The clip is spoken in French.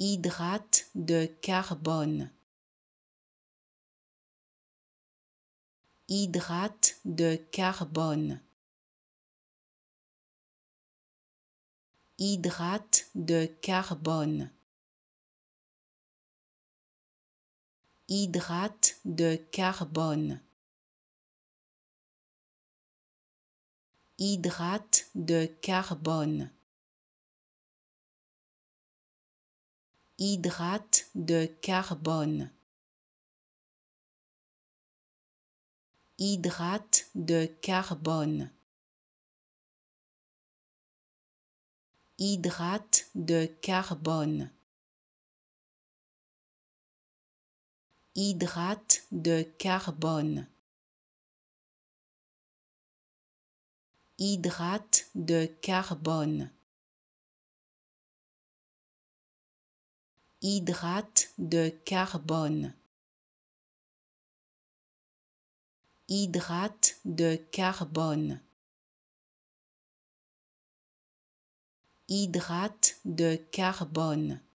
hydrate de carbone. Hydrate de carbone. Hydrate de carbone. Hydrate de carbone. Hydrate de carbone. hydrate de carbone. Hydrate de carbone. Hydrate de carbone. Hydrate de carbone. Hydrate de carbone. hydrate de carbone hydrate de carbone hydrate de carbone